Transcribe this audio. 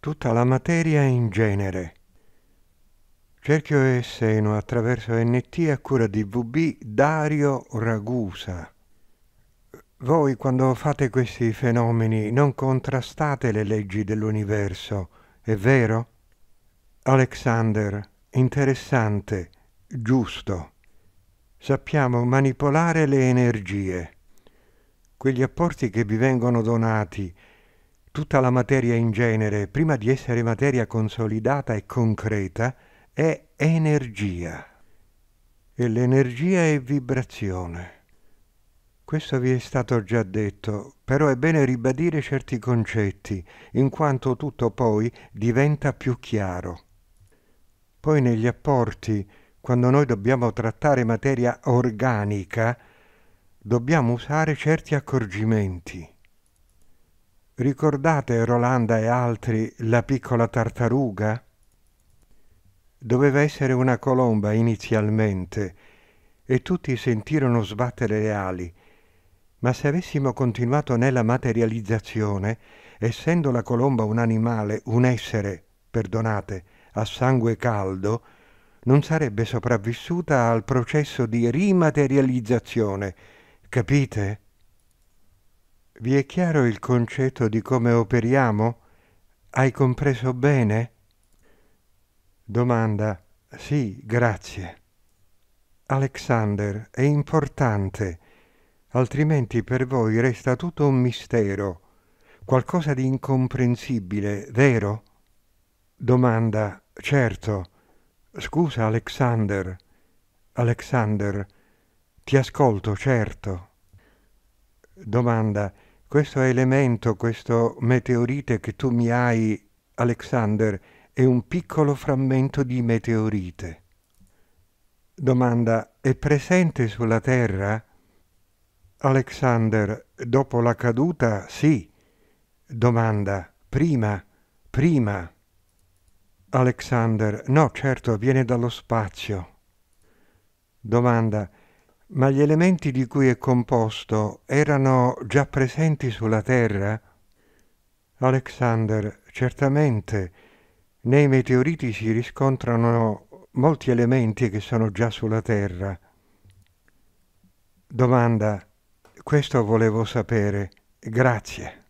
tutta la materia in genere. Cerchio e seno attraverso NT a cura di VB Dario Ragusa. Voi quando fate questi fenomeni non contrastate le leggi dell'universo, è vero? Alexander, interessante, giusto. Sappiamo manipolare le energie. Quegli apporti che vi vengono donati tutta la materia in genere, prima di essere materia consolidata e concreta, è energia. E l'energia è vibrazione. Questo vi è stato già detto, però è bene ribadire certi concetti, in quanto tutto poi diventa più chiaro. Poi negli apporti, quando noi dobbiamo trattare materia organica, dobbiamo usare certi accorgimenti. Ricordate Rolanda e altri la piccola tartaruga? Doveva essere una colomba inizialmente e tutti sentirono sbattere le ali, ma se avessimo continuato nella materializzazione, essendo la colomba un animale, un essere, perdonate, a sangue caldo, non sarebbe sopravvissuta al processo di rimaterializzazione. Capite? Vi è chiaro il concetto di come operiamo? Hai compreso bene? Domanda. Sì, grazie. Alexander, è importante, altrimenti per voi resta tutto un mistero, qualcosa di incomprensibile, vero? Domanda. Certo. Scusa, Alexander. Alexander, ti ascolto, certo. Domanda. Questo elemento, questo meteorite che tu mi hai, Alexander, è un piccolo frammento di meteorite. Domanda, è presente sulla Terra? Alexander, dopo la caduta, sì. Domanda, prima, prima. Alexander, no certo, viene dallo spazio. Domanda, ma gli elementi di cui è composto erano già presenti sulla Terra? Alexander, certamente, nei meteoriti si riscontrano molti elementi che sono già sulla Terra. Domanda. Questo volevo sapere. Grazie.